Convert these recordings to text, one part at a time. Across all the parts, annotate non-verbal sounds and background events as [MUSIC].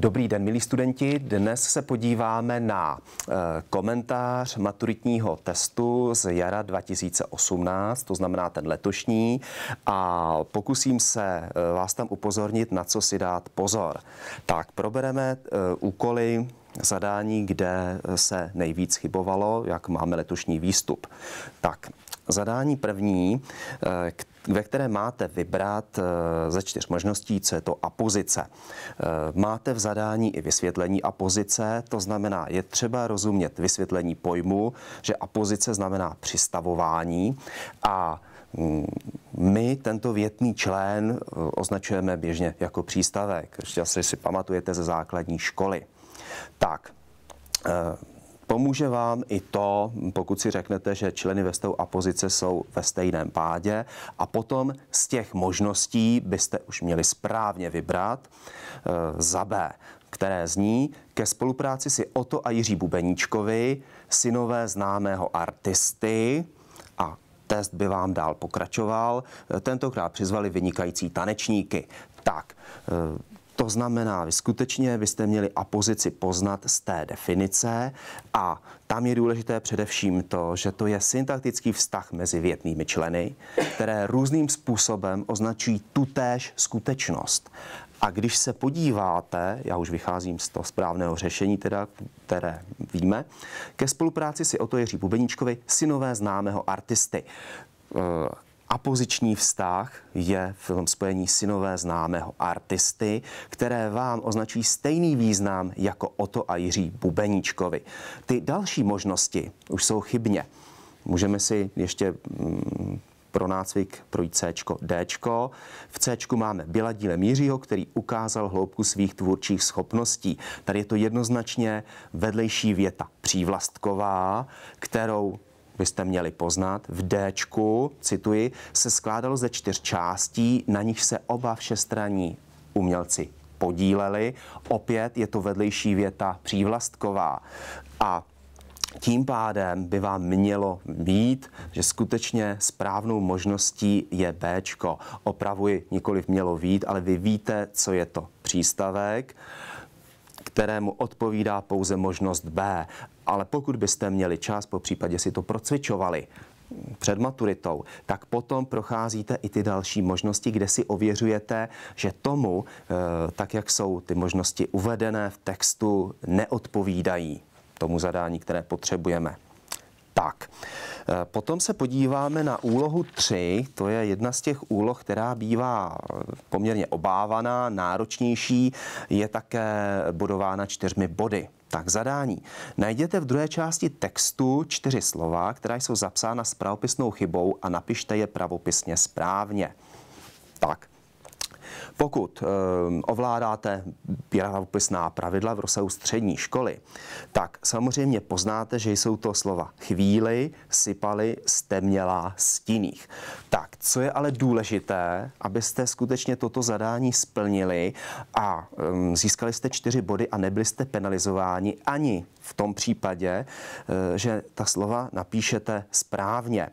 Dobrý den, milí studenti. Dnes se podíváme na eh, komentář maturitního testu z jara 2018, to znamená ten letošní, a pokusím se eh, vás tam upozornit, na co si dát pozor. Tak probereme eh, úkoly zadání, kde se nejvíc chybovalo, jak máme letošní výstup. Tak, zadání první, eh, ve které máte vybrat eh, ze čtyř možností, co je to apozice. Eh, máte v zadání i vysvětlení apozice, to znamená, je třeba rozumět vysvětlení pojmu, že apozice znamená přistavování a mm, my tento větný člen označujeme běžně jako přístavek. Ještě prostě asi si pamatujete ze základní školy. Tak, eh, Pomůže vám i to, pokud si řeknete, že členy ve a pozice jsou ve stejném pádě a potom z těch možností byste už měli správně vybrat eh, za B, které zní ke spolupráci si Oto a Jiří Bubeníčkovi, synové známého artisty a test by vám dál pokračoval. Eh, tentokrát přizvali vynikající tanečníky. Tak, to znamená, vy skutečně byste měli apozici poznat z té definice a tam je důležité především to, že to je syntaktický vztah mezi větnými členy, které různým způsobem označují tutéž skutečnost. A když se podíváte, já už vycházím z toho správného řešení, teda, které víme, ke spolupráci si o to Jiří Bubeníčkovi synové známého artisty eh, Apoziční vztah je film spojení synové známého artisty, které vám označí stejný význam jako Oto a Jiří Bubeníčkovi. Ty další možnosti už jsou chybně. Můžeme si ještě mm, pro nácvik projít C, D. V C máme Biladíle Mířího, který ukázal hloubku svých tvůrčích schopností. Tady je to jednoznačně vedlejší věta přívlastková, kterou byste měli poznat, v D, cituji, se skládalo ze čtyř částí, na nich se oba všestranní umělci podíleli. Opět je to vedlejší věta přívlastková. A tím pádem by vám mělo být, že skutečně správnou možností je B. Opravuji, nikoliv mělo být, ale vy víte, co je to přístavek, kterému odpovídá pouze možnost B ale pokud byste měli čas, po případě si to procvičovali, před maturitou, tak potom procházíte i ty další možnosti, kde si ověřujete, že tomu, eh, tak jak jsou ty možnosti uvedené v textu, neodpovídají tomu zadání, které potřebujeme. Tak, eh, potom se podíváme na úlohu 3, to je jedna z těch úloh, která bývá poměrně obávaná, náročnější, je také bodována čtyřmi body. Tak zadání. Najděte v druhé části textu čtyři slova, která jsou zapsána s pravopisnou chybou a napište je pravopisně správně. Tak. Pokud ehm, ovládáte pravopisná pravidla v rozsahu střední školy, tak samozřejmě poznáte, že jsou to slova chvíli, sypali, stemnělá, stíných. Tak, co je ale důležité, abyste skutečně toto zadání splnili a ehm, získali jste čtyři body a nebyli jste penalizováni ani v tom případě, eh, že ta slova napíšete správně.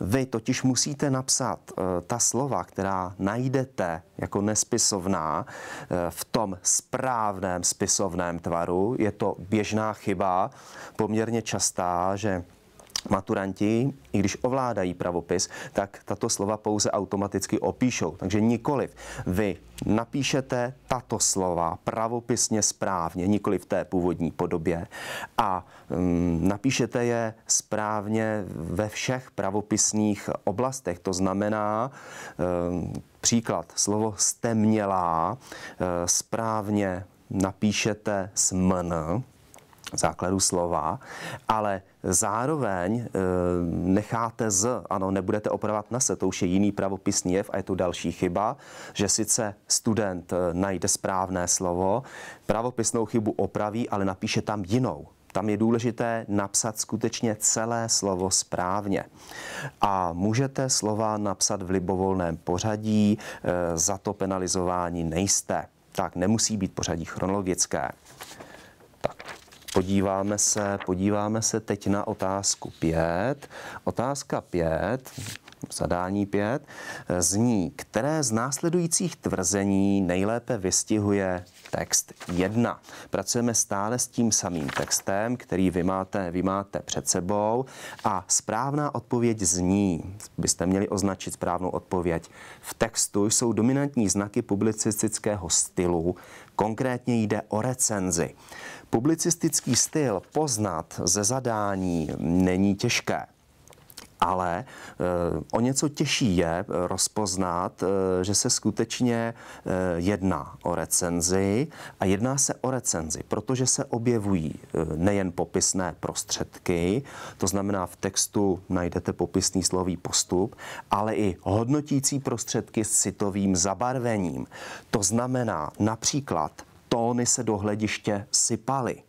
Vy totiž musíte napsat eh, ta slova, která najdete jako nespisovná spisovná eh, v tom správném spisovném tvaru. Je to běžná chyba, poměrně častá, že maturanti, i když ovládají pravopis, tak tato slova pouze automaticky opíšou. Takže nikoliv vy napíšete tato slova pravopisně správně, nikoli v té původní podobě a um, napíšete je správně ve všech pravopisných oblastech. To znamená, um, příklad, slovo stemnělá um, ehm, správně napíšete smn, základu slova, ale zároveň eh, necháte z, ano, nebudete opravovat na se, to už je jiný pravopisný jev a je to další chyba, že sice student eh, najde správné slovo, pravopisnou chybu opraví, ale napíše tam jinou. Tam je důležité napsat skutečně celé slovo správně. A můžete slova napsat v libovolném pořadí, eh, za to penalizování nejste. Tak nemusí být pořadí chronologické. Podíváme se, podíváme se teď na otázku 5. Otázka 5, zadání 5, zní, které z následujících tvrzení nejlépe vystihuje text 1. Pracujeme stále s tím samým textem, který vy máte, vy máte před sebou a správná odpověď zní, byste měli označit správnou odpověď, v textu jsou dominantní znaky publicistického stylu, konkrétně jde o recenzi. Publicistický styl poznat ze zadání není těžké. Ale e, o něco těžší je rozpoznat, e, že se skutečně e, jedná o recenzi a jedná se o recenzi, protože se objevují nejen popisné prostředky, to znamená v textu najdete popisný slový postup, ale i hodnotící prostředky s citovým zabarvením. To znamená například tóny se do hlediště sypaly.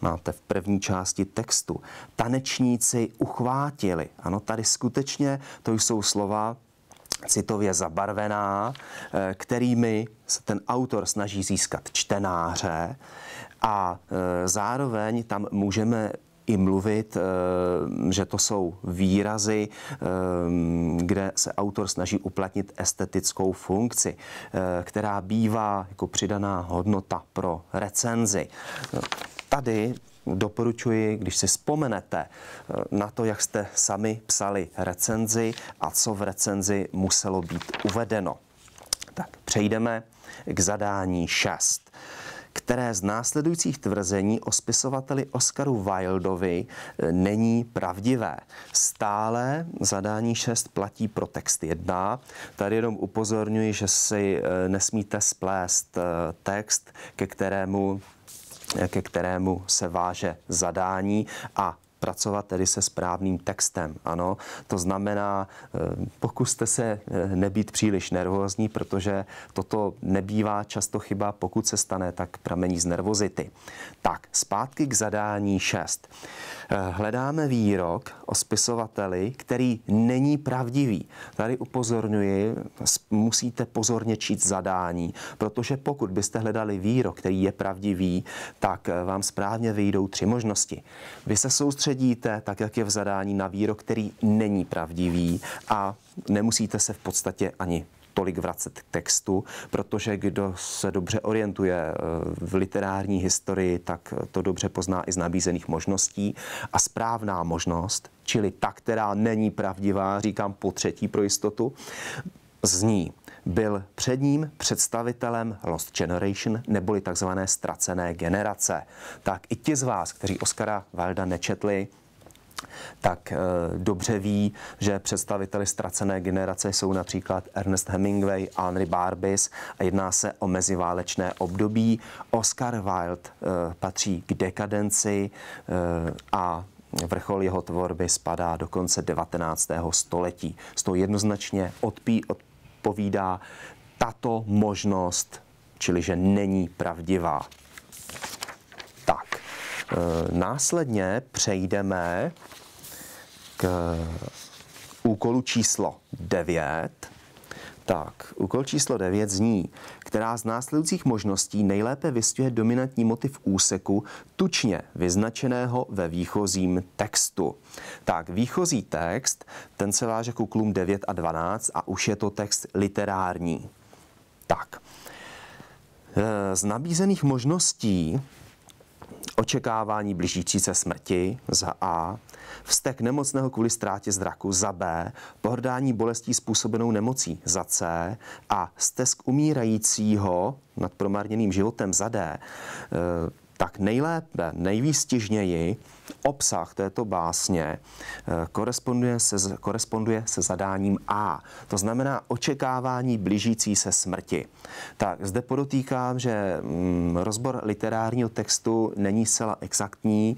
Máte v první části textu. Tanečníci uchvátili. Ano, tady skutečně to jsou slova citově zabarvená, eh, kterými se ten autor snaží získat čtenáře a eh, zároveň tam můžeme i mluvit, eh, že to jsou výrazy, eh, kde se autor snaží uplatnit estetickou funkci, eh, která bývá jako přidaná hodnota pro recenzi. Tady doporučuji, když si vzpomenete na to, jak jste sami psali recenzi a co v recenzi muselo být uvedeno. Tak přejdeme k zadání 6 které z následujících tvrzení o spisovateli Oscaru Wildovi e, není pravdivé. Stále zadání 6 platí pro text 1. Tady jenom upozorňuji, že si e, nesmíte splést e, text, ke kterému ke kterému se váže zadání a pracovat tedy se správným textem. Ano, to znamená, eh, pokuste se eh, nebýt příliš nervózní, protože toto nebývá často chyba, pokud se stane, tak pramení z nervozity. Tak, zpátky k zadání 6. Eh, hledáme výrok o spisovateli, který není pravdivý. Tady upozorňuji, musíte pozorně čít zadání, protože pokud byste hledali výrok, který je pravdivý, tak vám správně vyjdou tři možnosti. Vy se soustředíte soustředíte, tak jak je v zadání, na výrok, který není pravdivý a nemusíte se v podstatě ani tolik vracet k textu, protože kdo se dobře orientuje eh, v literární historii, tak to dobře pozná i z nabízených možností. A správná možnost, čili ta, která není pravdivá, říkám po třetí pro jistotu, zní byl předním představitelem Lost Generation neboli takzvané ztracené generace. Tak i ti z vás, kteří Oscara Wilda nečetli, tak e, dobře ví, že představiteli ztracené generace jsou například Ernest Hemingway, Henry Barbis a jedná se o meziválečné období. Oscar Wilde e, patří k dekadenci e, a vrchol jeho tvorby spadá do konce 19. století. S to jednoznačně odpí, od, odpovídá tato možnost, čili že není pravdivá. Tak, e, následně přejdeme k úkolu číslo 9. Tak, úkol číslo 9 zní, která z následujících možností nejlépe vystihuje dominantní motiv úseku tučně vyznačeného ve výchozím textu. Tak, výchozí text, ten se váže k úklům 9 a 12 a už je to text literární. Tak, e, z nabízených možností očekávání blížící se smrti za A, Vztek nemocného kvůli ztrátě zraku. Za B. Pohrdání bolestí způsobenou nemocí. Za C. A stesk umírajícího nad promarněným životem. Za D tak nejlépe, nejvýstižněji obsah této básně eh, koresponduje se, koresponduje se zadáním A, to znamená očekávání blížící se smrti. Tak zde podotýkám, že mm, rozbor literárního textu není zcela exaktní,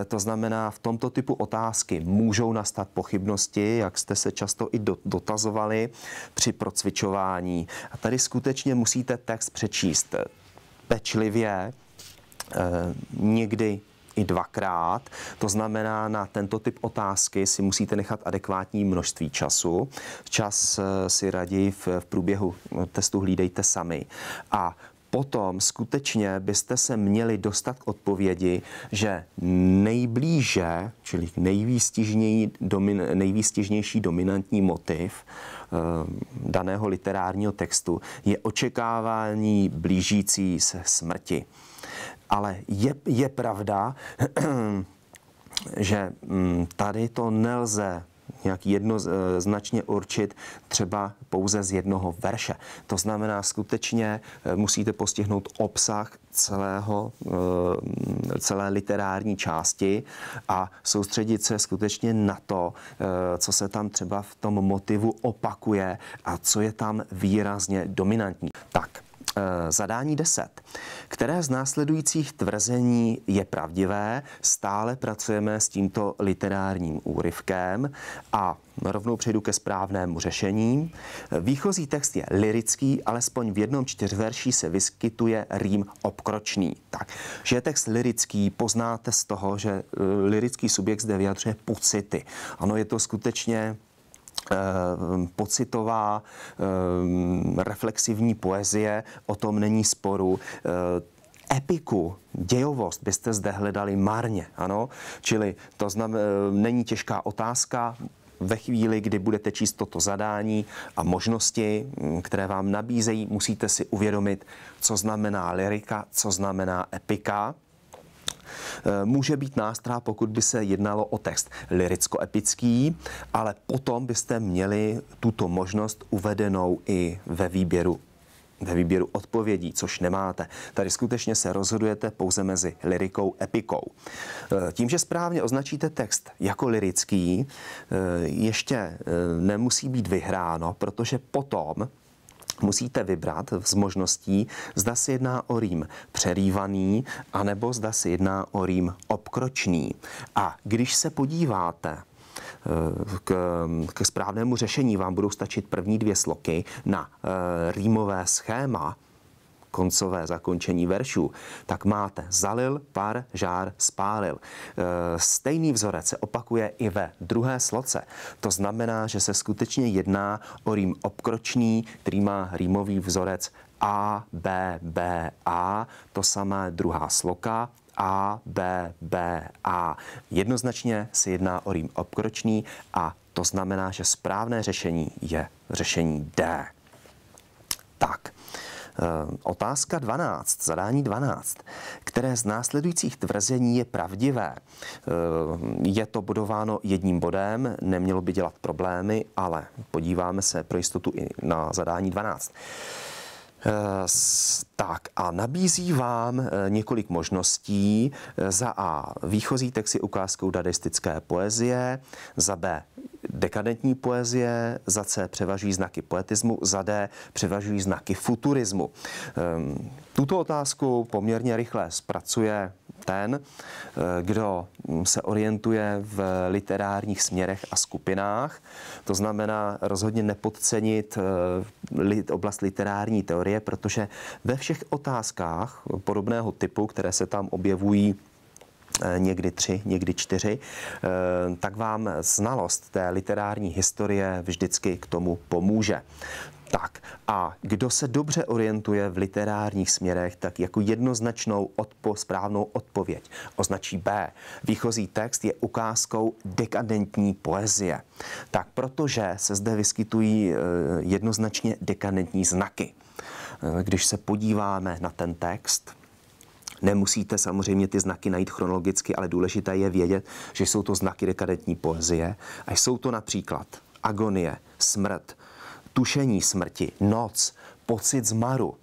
eh, to znamená v tomto typu otázky můžou nastat pochybnosti, jak jste se často i dotazovali při procvičování. A tady skutečně musíte text přečíst pečlivě, Eh, někdy i dvakrát. To znamená, na tento typ otázky si musíte nechat adekvátní množství času. Čas eh, si raději v, v průběhu testu hlídejte sami. A potom skutečně byste se měli dostat k odpovědi, že nejblíže, čili domin, nejvýstižnější dominantní motiv eh, daného literárního textu je očekávání blížící se smrti. Ale je, je pravda, [CLEARS THROAT] že mm, tady to nelze nějak jednoznačně eh, určit třeba pouze z jednoho verše. To znamená, skutečně eh, musíte postihnout obsah celého, eh, celé literární části a soustředit se skutečně na to, co se tam třeba v tom motivu opakuje a co je tam výrazně dominantní. Tak, Eh, zadání 10. Které z následujících tvrzení je pravdivé? Stále pracujeme s tímto literárním úryvkem a rovnou přejdu ke správnému řešení. Výchozí text je lirický, alespoň v jednom čtyřverší se vyskytuje rým obkročný. Tak, že je text lirický, poznáte z toho, že eh, lirický subjekt zde vyjadřuje pocity. Ano, je to skutečně Eh, pocitová, eh, reflexivní poezie, o tom není sporu eh, epiku, dějovost byste zde hledali marně, ano? Čili to znam, není těžká otázka, ve chvíli, kdy budete číst toto zadání a možnosti, hm, které vám nabízejí, musíte si uvědomit, co znamená lirika, co znamená epika. Eh, může být nástra, pokud by se jednalo o text liricko-epický, ale potom byste měli tuto možnost uvedenou i ve výběru ve výběru odpovědí, což nemáte. Tady skutečně se rozhodujete pouze mezi lirikou a epikou. Eh, tím, že správně označíte text jako lirický, eh, ještě nemusí být vyhráno, protože potom musíte vybrat z možností, zda se jedná o rým přerývaný, anebo zda se jedná o rým obkročný. A když se podíváte eh, k, k správnému řešení vám budou stačit první dvě sloky na eh, rýmové schéma, koncové zakončení veršů, tak máte zalil, pár, žár, spálil. E, stejný vzorec se opakuje i ve druhé sloce. To znamená, že se skutečně jedná o rým obkročný, který má rýmový vzorec a, B, B, A, to samé druhá sloka, A, B, B, A. Jednoznačně se jedná o rým obkročný a to znamená, že správné řešení je řešení D. Tak. Eh, otázka 12, zadání 12. Které z následujících tvrzení je pravdivé? Eh, je to bodováno jedním bodem, nemělo by dělat problémy, ale podíváme se pro jistotu i na zadání 12. Eh, tak a nabízí vám několik možností. Za A. Výchozí text je ukázkou dadistické poezie. Za B dekadentní poezie, za C převažují znaky poetismu, za D převažují znaky futurismu. Ehm, tuto otázku poměrně rychle zpracuje ten, eh, kdo hm, se orientuje v literárních směrech a skupinách. To znamená rozhodně nepodcenit eh, oblast literární teorie, protože ve všech otázkách podobného typu, které se tam objevují, Eh, někdy tři, někdy čtyři, eh, tak vám znalost té literární historie vždycky k tomu pomůže. Tak a kdo se dobře orientuje v literárních směrech, tak jako jednoznačnou odpo, správnou odpověď označí B. Výchozí text je ukázkou dekadentní poezie. Tak protože se zde vyskytují eh, jednoznačně dekadentní znaky. Když se podíváme na ten text, Nemusíte samozřejmě ty znaky najít chronologicky, ale důležité je vědět, že jsou to znaky dekadentní poezie a jsou to například agonie, smrt, tušení smrti, noc, pocit zmaru.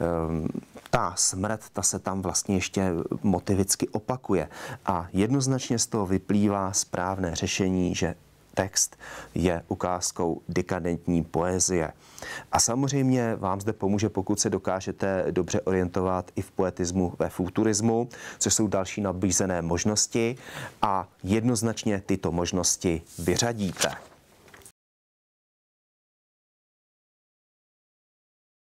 Ehm, ta smrt, ta se tam vlastně ještě motivicky opakuje a jednoznačně z toho vyplývá správné řešení, že text je ukázkou dekadentní poezie. A samozřejmě vám zde pomůže, pokud se dokážete dobře orientovat i v poetismu ve futurismu, což jsou další nabízené možnosti a jednoznačně tyto možnosti vyřadíte.